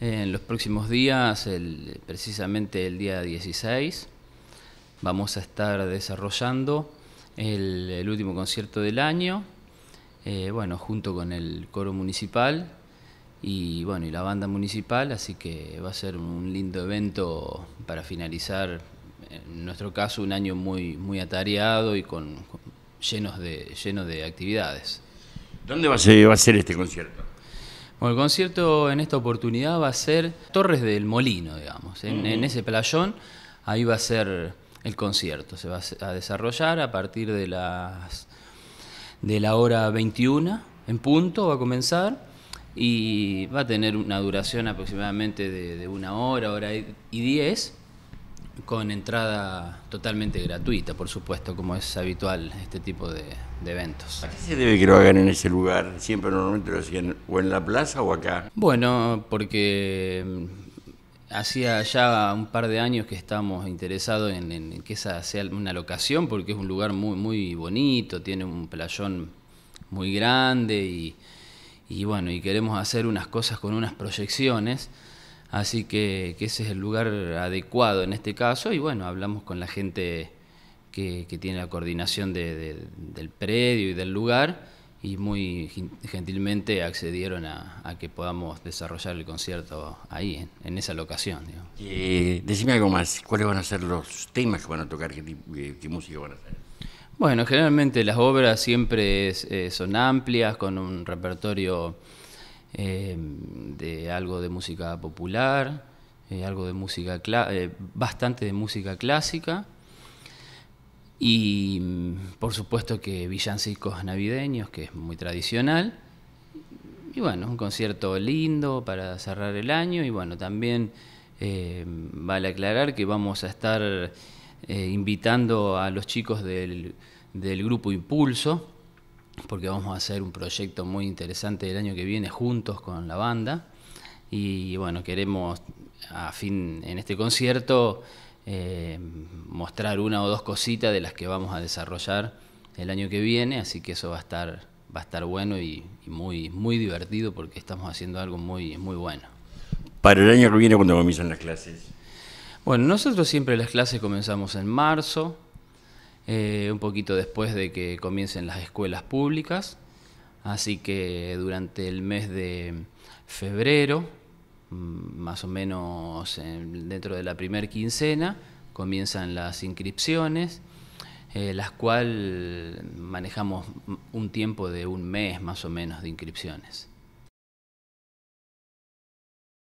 Eh, en los próximos días, el, precisamente el día 16, vamos a estar desarrollando el, último concierto del año, eh, bueno, junto con el coro municipal y bueno, y la banda municipal, así que va a ser un lindo evento para finalizar, en nuestro caso, un año muy, muy atareado y con, llenos de, lleno de actividades. ¿Dónde va a ser este concierto? Bueno, el concierto en esta oportunidad va a ser Torres del Molino, digamos. En, ese playón, ahí va a ser el concierto. Se va a desarrollar a partir de las de la hora 21 en punto, va a comenzar. Y va a tener una duración aproximadamente de, de una hora, hora y diez. Con entrada totalmente gratuita, por supuesto, como es habitual este tipo de, eventos. ¿A qué se debe que lo hagan en ese lugar? Siempre normalmente lo hacían o en la plaza o acá. Bueno, porque mm, hacía ya un par de años que estamos interesados en, que esa sea una locación, porque es un lugar muy, muy bonito, tiene un playón muy grande y bueno, y queremos hacer unas cosas con unas proyecciones Así que, ese es el lugar adecuado en este caso y bueno, hablamos con la gente que, tiene la coordinación del predio y del lugar y muy gentilmente accedieron a, que podamos desarrollar el concierto ahí, en, esa locación. Y decime algo más, ¿cuáles van a ser los temas que van a tocar? ¿Qué, música van a hacer? Bueno, generalmente las obras siempre eh, son amplias, con un repertorio Em, de algo de música popular, eh, algo de música eh, bastante de música clásica y mm, por supuesto que villancicos navideños, que es muy tradicional. Y bueno, un concierto lindo para cerrar el año y bueno, también em, vale aclarar que vamos a estar eh, invitando a los chicos del grupo Impulso, porque vamos a hacer un proyecto muy interesante el año que viene juntos con la banda. Y bueno, queremos a fin en este concierto eh, mostrar una o dos cositas de las que vamos a desarrollar el año que viene, así que eso va a estar, bueno y, muy, muy divertido porque estamos haciendo algo muy, muy bueno. Para el año que viene, cuando comienzan las clases? Bueno, nosotros siempre las clases comenzamos en marzo, eh, un poquito después de que comiencen las escuelas públicas. Así que durante el mes de febrero, mm, más o menos dentro de la primer quincena, comienzan las inscripciones, eh, las cuales manejamos un tiempo de un mes más o menos de inscripciones.